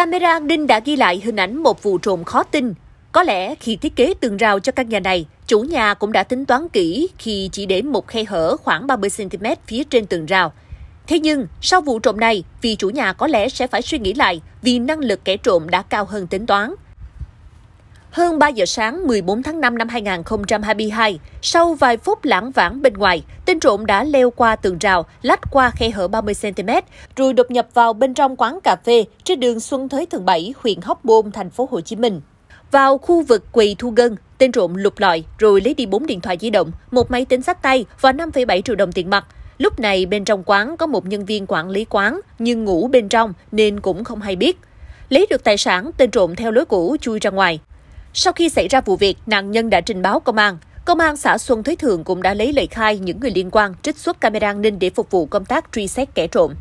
Camera an ninh đã ghi lại hình ảnh một vụ trộm khó tin. Có lẽ khi thiết kế tường rào cho căn nhà này, chủ nhà cũng đã tính toán kỹ khi chỉ để một khe hở khoảng 30cm phía trên tường rào. Thế nhưng, sau vụ trộm này, vì chủ nhà có lẽ sẽ phải suy nghĩ lại vì năng lực kẻ trộm đã cao hơn tính toán. Hơn 3 giờ sáng 14 tháng 5 năm 2022, sau vài phút lãng vãng bên ngoài, tên trộm đã leo qua tường rào, lách qua khe hở 30cm, rồi đột nhập vào bên trong quán cà phê trên đường Xuân Thới Thường 7, huyện Hóc Môn, thành phố Hồ Chí Minh. Vào khu vực quầy thu ngân, tên trộm lục lọi rồi lấy đi 4 điện thoại di động, một máy tính sách tay và 5,7 triệu đồng tiền mặt. Lúc này bên trong quán có một nhân viên quản lý quán nhưng ngủ bên trong nên cũng không hay biết. Lấy được tài sản, tên trộm theo lối cũ chui ra ngoài. Sau khi xảy ra vụ việc, nạn nhân đã trình báo công an. Công an xã Xuân Thới Thượng cũng đã lấy lời khai những người liên quan trích xuất camera an ninh để phục vụ công tác truy xét kẻ trộm.